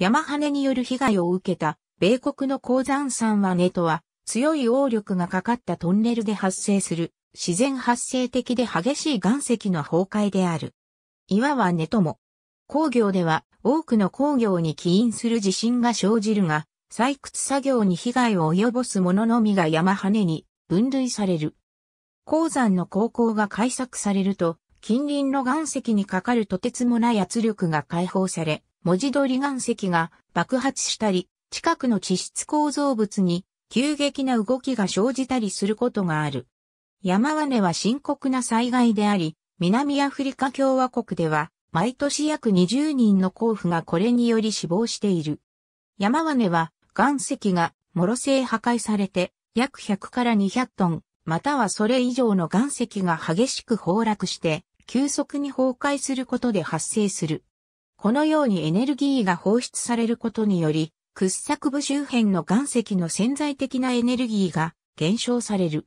山跳ねによる被害を受けた米国の鉱山山はネとは強い応力がかかったトンネルで発生する自然発生的で激しい岩石の崩壊である。岩はネとも。工業では多くの工業に起因する地震が生じるが、採掘作業に被害を及ぼすもののみが山跳ねに分類される。鉱山の高校が開削されると、近隣の岩石にかかるとてつもない圧力が解放され、文字通り岩石が爆発したり、近くの地質構造物に急激な動きが生じたりすることがある。山金は深刻な災害であり、南アフリカ共和国では、毎年約20人の候補がこれにより死亡している。山金は岩石がモロ性破壊されて、約100から200トン、またはそれ以上の岩石が激しく崩落して、急速に崩壊することで発生する。このようにエネルギーが放出されることにより、掘削部周辺の岩石の潜在的なエネルギーが減少される。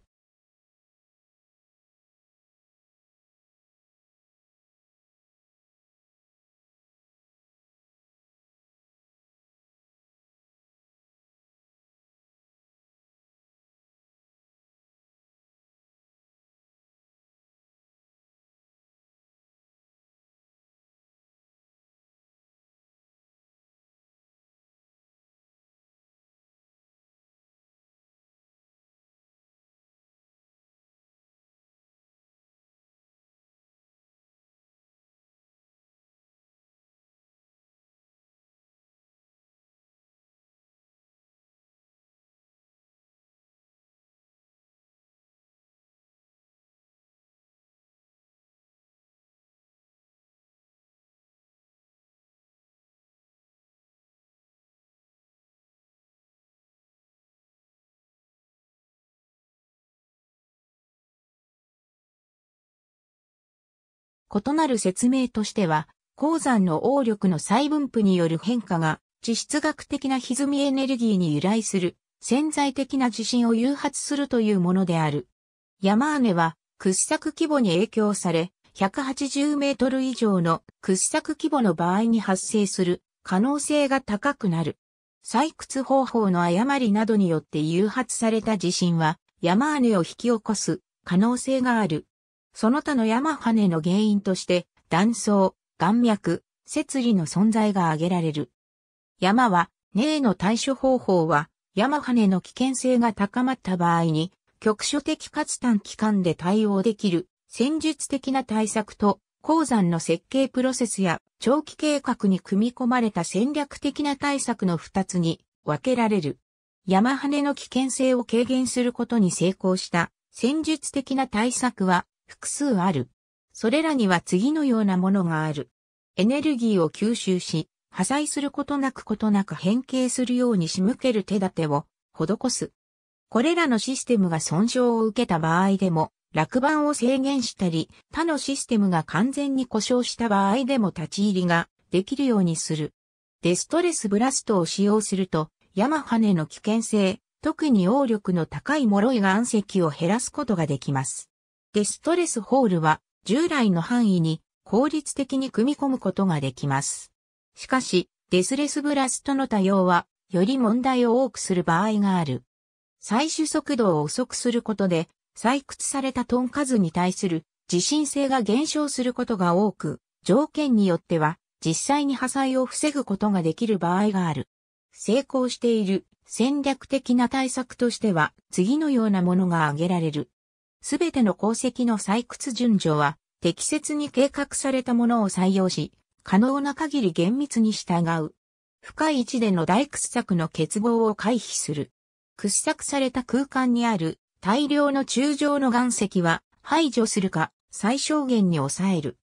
異なる説明としては、鉱山の応力の再分布による変化が、地質学的な歪みエネルギーに由来する、潜在的な地震を誘発するというものである。山姉は、掘削規模に影響され、180メートル以上の掘削規模の場合に発生する可能性が高くなる。採掘方法の誤りなどによって誘発された地震は山姉を引き起こす可能性がある。その他の山羽の原因として、断層、岩脈、摂理の存在が挙げられる。山は、根への対処方法は、山羽の危険性が高まった場合に、局所的かつ短期間で対応できる戦術的な対策と鉱山の設計プロセスや長期計画に組み込まれた戦略的な対策の二つに分けられる。山羽の危険性を軽減することに成功した戦術的な対策は複数ある。それらには次のようなものがある。エネルギーを吸収し、破砕することなくことなく変形するように仕向ける手立てを施す。これらのシステムが損傷を受けた場合でも、落盤を制限したり、他のシステムが完全に故障した場合でも立ち入りができるようにする。デストレスブラストを使用すると、山跳ねの危険性、特に応力の高い脆い岩石を減らすことができます。デストレスホールは従来の範囲に効率的に組み込むことができます。しかし、デスレスブラストの多用は、より問題を多くする場合がある。採取速度を遅くすることで、採掘されたトン数に対する地震性が減少することが多く、条件によっては実際に破砕を防ぐことができる場合がある。成功している戦略的な対策としては次のようなものが挙げられる。すべての鉱石の採掘順序は、適切に計画されたものを採用し、可能な限り厳密に従う。深い位置での大掘削の欠乏を回避する。掘削された空間にある大量の中上の岩石は排除するか最小限に抑える。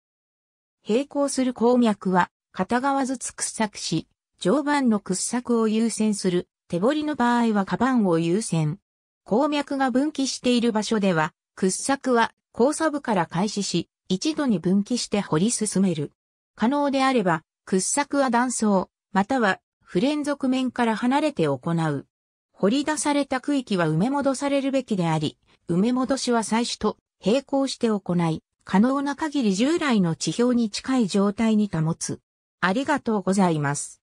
並行する鉱脈は片側ずつ掘削し、常磐の掘削を優先する手掘りの場合はバンを優先。鉱脈が分岐している場所では掘削は交差部から開始し、一度に分岐して掘り進める。可能であれば、掘削は断層、または不連続面から離れて行う。掘り出された区域は埋め戻されるべきであり、埋め戻しは採取と並行して行い、可能な限り従来の地表に近い状態に保つ。ありがとうございます。